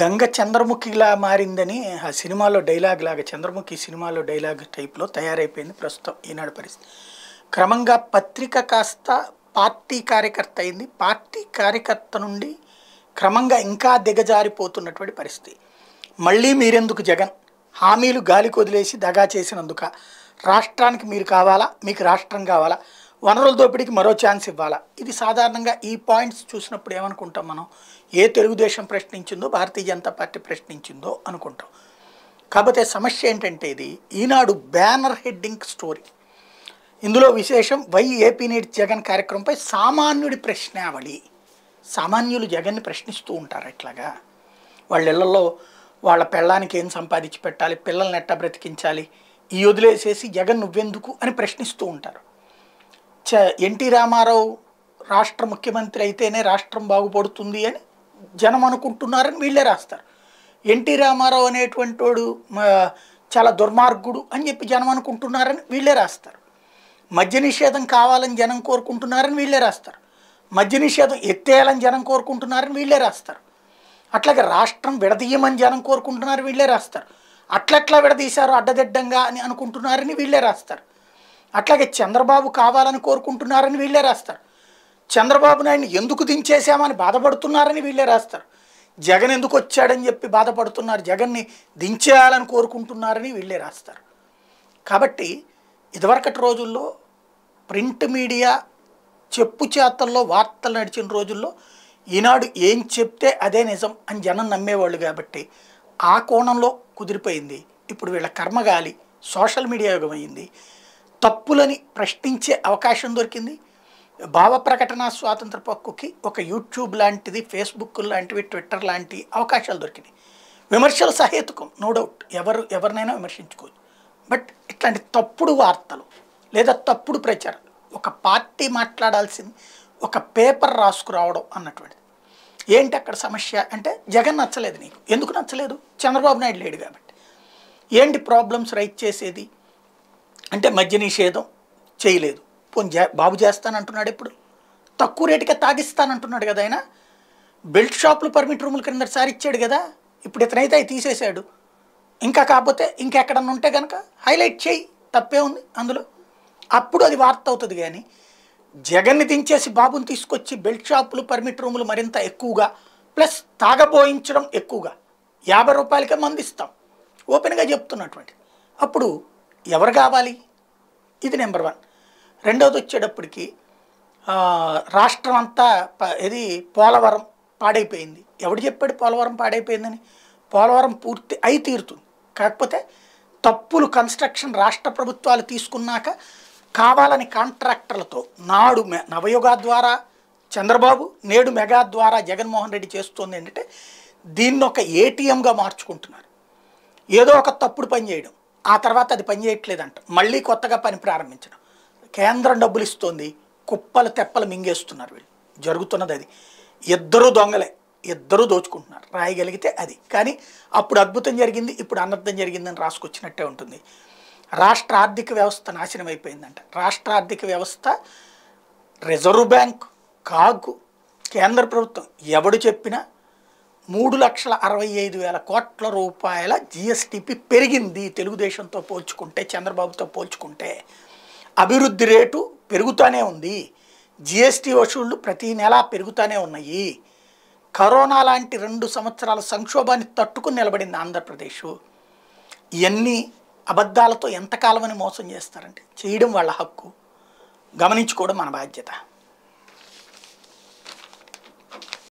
గంగ చంద్రముఖిలా మారిందని ఆ సినిమాలో డైలాగ్ లాగా చంద్రముఖి సినిమాలో డైలాగ్ టైప్లో తయారైపోయింది ప్రస్తుతం ఈనాడు పరిస్థితి క్రమంగా పత్రిక కాస్త పార్టీ కార్యకర్త అయింది పార్టీ కార్యకర్త నుండి క్రమంగా ఇంకా దిగజారిపోతున్నటువంటి పరిస్థితి మళ్ళీ మీరెందుకు జగన్ హామీలు గాలికొదిలేసి దగా చేసినందుక రాష్ట్రానికి మీరు కావాలా మీకు రాష్ట్రం కావాలా వనరుల దోపిడీకి మరో ఛాన్స్ ఇవ్వాలా ఇది సాధారణంగా ఈ పాయింట్స్ చూసినప్పుడు ఏమనుకుంటాం మనం ఏ తెలుగుదేశం ప్రశ్నించిందో భారతీయ జనతా పార్టీ ప్రశ్నించిందో అనుకుంటాం కాకపోతే సమస్య ఏంటంటే ఇది ఈనాడు బ్యానర్ హెడ్డింగ్ స్టోరీ ఇందులో విశేషం వై ఏపీ జగన్ కార్యక్రమంపై సామాన్యుడి ప్రశ్నావళి సామాన్యులు జగన్ని ప్రశ్నిస్తూ ఉంటారు ఎట్లాగా వాళ్ళ ఇళ్లలో వాళ్ళ పెళ్ళానికి ఏం సంపాదించి పెట్టాలి పిల్లల్ని ఎట్టా బ్రతికించాలి ఈ వదిలేసేసి జగన్ నువ్వెందుకు అని ప్రశ్నిస్తూ ఉంటారు చ ఎన్టీ రామారావు రాష్ట్ర ముఖ్యమంత్రి అయితేనే రాష్ట్రం బాగుపడుతుంది అని జనం అనుకుంటున్నారని వీళ్ళే రాస్తారు ఎన్టీ రామారావు అనేటువంటి వాడు చాలా దుర్మార్గుడు అని చెప్పి జనం అనుకుంటున్నారని వీళ్ళే రాస్తారు మద్య నిషేధం కావాలని జనం కోరుకుంటున్నారని వీళ్ళే రాస్తారు మద్య నిషేధం ఎత్తేయాలని జనం కోరుకుంటున్నారని వీళ్ళే రాస్తారు అట్లాగే రాష్ట్రం విడదీయమని జనం కోరుకుంటున్నారు వీళ్ళే రాస్తారు అట్లట్లా విడదీశారు అడ్డదిడ్డంగా అని అనుకుంటున్నారని వీళ్ళే రాస్తారు అట్లాగే చంద్రబాబు కావాలని కోరుకుంటున్నారని వీళ్ళే రాస్తారు చంద్రబాబు నాయుడిని ఎందుకు దించేశామని బాధపడుతున్నారని వీళ్ళే రాస్తారు జగన్ ఎందుకు వచ్చాడని చెప్పి బాధపడుతున్నారు జగన్ని దించేయాలని కోరుకుంటున్నారని వీళ్ళే రాస్తారు కాబట్టి ఇదివరకటి రోజుల్లో ప్రింట్ మీడియా చెప్పు చేతల్లో వార్తలు నడిచిన రోజుల్లో ఈనాడు ఏం చెప్తే అదే నిజం అని జనం నమ్మేవాళ్ళు కాబట్టి ఆ కోణంలో కుదిరిపోయింది ఇప్పుడు వీళ్ళ కర్మగాలి సోషల్ మీడియా యుగమైంది తప్పులని ప్రశ్నించే అవకాశం దొరికింది భావ ప్రకటన స్వాతంత్ర హక్కుకి ఒక యూట్యూబ్ లాంటిది ఫేస్బుక్ లాంటివి ట్విట్టర్ లాంటి అవకాశాలు దొరికినాయి విమర్శలు సహేతుకం నో డౌట్ ఎవరు ఎవరినైనా విమర్శించుకోవచ్చు బట్ ఇట్లాంటి తప్పుడు వార్తలు లేదా తప్పుడు ప్రచారం ఒక పార్టీ మాట్లాడాల్సింది ఒక పేపర్ రాసుకురావడం అన్నటువంటిది ఏంటి అక్కడ సమస్య అంటే జగన్ నచ్చలేదు నీకు ఎందుకు నచ్చలేదు చంద్రబాబు నాయుడు లేడు కాబట్టి ఏంటి ప్రాబ్లమ్స్ రైట్ చేసేది అంటే మద్య నిషేధం చేయలేదు పోనీ బాబు చేస్తానంటున్నాడు ఇప్పుడు తక్కువ రేటుకే తాగిస్తానంటున్నాడు కదా ఆయన బెల్ట్ షాపులు పర్మిట్ రూములు క్రింద సారి ఇచ్చాడు కదా ఇప్పుడు ఇతనైతే అవి తీసేశాడు ఇంకా కాకపోతే ఇంకెక్కడన్నా ఉంటే కనుక హైలైట్ చేయి తప్పే ఉంది అందులో అప్పుడు అది వార్త అవుతుంది కానీ జగన్ని దించేసి బాబుని తీసుకొచ్చి బెల్ట్ షాపులు పర్మిట్ రూములు మరింత ఎక్కువగా ప్లస్ తాగబోయించడం ఎక్కువగా యాభై రూపాయలకే మందిస్తాం ఓపెన్గా చెప్తున్నటువంటి అప్పుడు ఎవరు కావాలి ఇది నెంబర్ వన్ రెండవది వచ్చేటప్పటికి రాష్ట్రం అంతా ఇది పోలవరం పాడైపోయింది ఎవడు చెప్పాడు పోలవరం పాడైపోయిందని పోలవరం పూర్తి అయి తీరుతుంది కాకపోతే తప్పులు కన్స్ట్రక్షన్ రాష్ట్ర ప్రభుత్వాలు తీసుకున్నాక కావాలని కాంట్రాక్టర్లతో నాడు నవయుగ ద్వారా చంద్రబాబు నేడు మెగా ద్వారా జగన్మోహన్ రెడ్డి చేస్తుంది ఏంటంటే దీన్ని ఒక ఏటీఎంగా మార్చుకుంటున్నారు ఏదో ఒక తప్పుడు పని చేయడం ఆ తర్వాత అది పని చేయట్లేదంట మళ్ళీ కొత్తగా పని ప్రారంభించడం కేంద్రం డబ్బులు ఇస్తోంది కుప్పలు తెప్పలు మింగేస్తున్నారు వీళ్ళు జరుగుతున్నది అది ఇద్దరు దొంగలే ఇద్దరూ దోచుకుంటున్నారు రాయగలిగితే అది కానీ అప్పుడు అద్భుతం జరిగింది ఇప్పుడు అనర్థం జరిగిందని రాసుకొచ్చినట్టే ఉంటుంది రాష్ట్ర ఆర్థిక వ్యవస్థ నాశనం అయిపోయిందంట రాష్ట్ర ఆర్థిక వ్యవస్థ రిజర్వ్ బ్యాంక్ కాగు కేంద్ర ప్రభుత్వం ఎవడు చెప్పినా మూడు లక్షల అరవై ఐదు వేల కోట్ల రూపాయల జిఎస్టిపి పెరిగింది తెలుగుదేశంతో పోల్చుకుంటే చంద్రబాబుతో పోల్చుకుంటే అభివృద్ధి రేటు పెరుగుతూనే ఉంది జిఎస్టి వసూళ్లు ప్రతీ నెల పెరుగుతూనే ఉన్నాయి కరోనా లాంటి రెండు సంవత్సరాల సంక్షోభాన్ని తట్టుకుని నిలబడింది ఆంధ్రప్రదేశ్ ఇవన్నీ అబద్ధాలతో ఎంతకాలమని మోసం చేస్తారంటే చేయడం వాళ్ళ హక్కు గమనించుకోవడం మన బాధ్యత